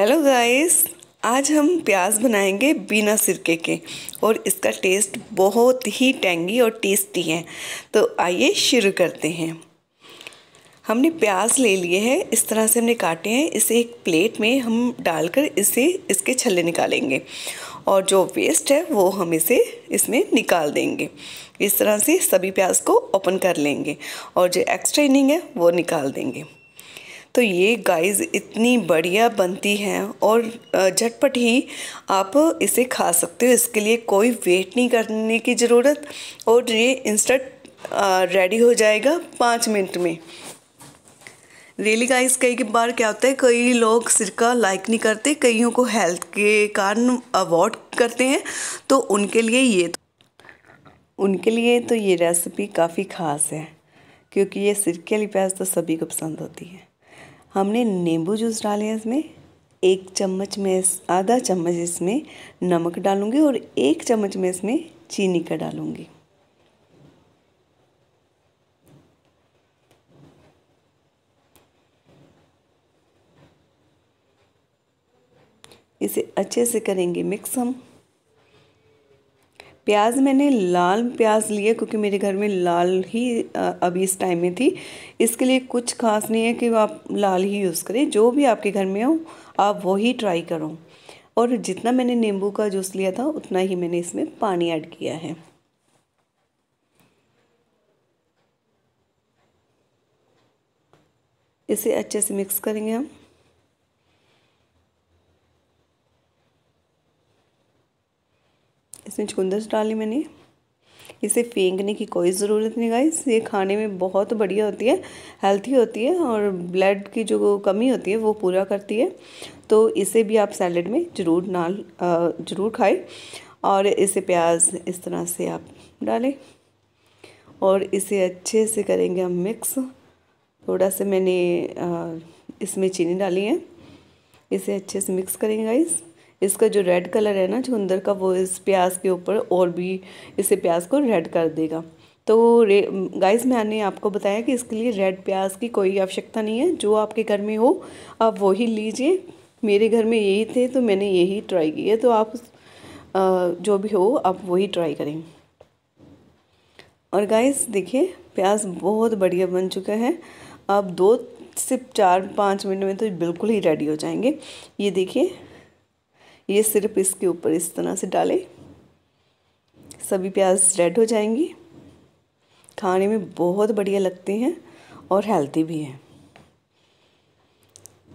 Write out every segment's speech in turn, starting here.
hello guys आज हम प्याज बनाएंगे बिना सिरके के और इसका टेस्ट बहुत ही टेंगी और टेस्टी है तो आइए शुरू करते हैं हमने प्याज ले लिए हैं इस तरह से हमने काटे हैं इसे एक प्लेट में हम डालकर इसे इसके छल्ले निकालेंगे और जो वेस्ट है वो हम इसे इसमें निकाल देंगे इस तरह से सभी प्याज को ओपन कर लेंगे और जो एक्स्ट्रा इनिंग है वो निकाल देंगे तो ये गाइस इतनी बढ़िया बनती हैं और झटपट ही आप इसे खा सकते हो इसके लिए कोई वेट नहीं करने की ज़रूरत और ये इंस्टेंट रेडी हो जाएगा पाँच मिनट में रेली गाइस कई बार क्या होता है कई लोग सिरका लाइक नहीं करते कईयों को हेल्थ के कारण अवॉइड करते हैं तो उनके लिए ये तो, उनके लिए तो ये रेसिपी काफ़ी ख़ास है क्योंकि ये सिरके वाली प्याज तो सभी को पसंद होती है हमने नींबू जूस डाले हैं इसमें एक चम्मच में आधा चम्मच इसमें नमक डालूंगी और एक चम्मच में इसमें चीनी का डालूंगी इसे अच्छे से करेंगे मिक्स हम प्याज मैंने लाल प्याज लिया क्योंकि मेरे घर में लाल ही अभी इस टाइम में थी इसके लिए कुछ खास नहीं है कि आप लाल ही यूज़ करें जो भी आपके घर में हो आप वही ट्राई करो और जितना मैंने नींबू का जूस लिया था उतना ही मैंने इसमें पानी ऐड किया है इसे अच्छे से मिक्स करेंगे हम इसमें चुकंदर डाली मैंने इसे फेंकने की कोई ज़रूरत नहीं गाइस ये खाने में बहुत बढ़िया होती है हेल्थी होती है और ब्लड की जो कमी होती है वो पूरा करती है तो इसे भी आप सैलड में ज़रूर नाल ज़रूर खाए और इसे प्याज इस तरह से आप डालें और इसे अच्छे से करेंगे हम मिक्स थोड़ा सा मैंने इसमें चीनी डाली है इसे अच्छे से मिक्स करेंगे गाइज़ इसका जो रेड कलर है ना चुकंदर का वो इस प्याज के ऊपर और भी इसे प्याज को रेड कर देगा तो रे गाइस मैंने आपको बताया कि इसके लिए रेड प्याज की कोई आवश्यकता नहीं है जो आपके घर में हो आप वही लीजिए मेरे घर में यही थे तो मैंने यही ट्राई किया तो आप जो भी हो आप वही ट्राई करें और गाइस देखिए प्याज बहुत बढ़िया बन चुका है आप दो सिर्फ चार पाँच मिनट में तो बिल्कुल ही रेडी हो जाएंगे ये देखिए ये सिर्फ इसके ऊपर इस तरह से डालें सभी प्याज रेड हो जाएंगी खाने में बहुत बढ़िया लगते हैं और हेल्थी भी हैं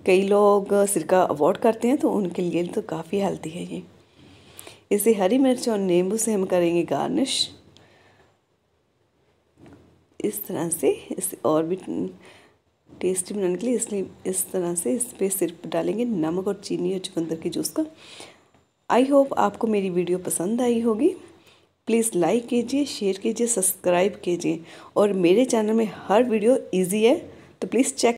कई लोग सिरका अवॉइड करते हैं तो उनके लिए तो काफ़ी हेल्थी है ये इसे हरी मिर्च और नींबू से हम करेंगे गार्निश इस तरह से इसे और भी टेस्टी बनाने के लिए इसलिए इस तरह से इस पर सिर्फ डालेंगे नमक और चीनी और चुकंदर के जूस का आई होप आपको मेरी वीडियो पसंद आई होगी प्लीज़ लाइक कीजिए शेयर कीजिए सब्सक्राइब कीजिए और मेरे चैनल में हर वीडियो ईजी है तो प्लीज़ चेक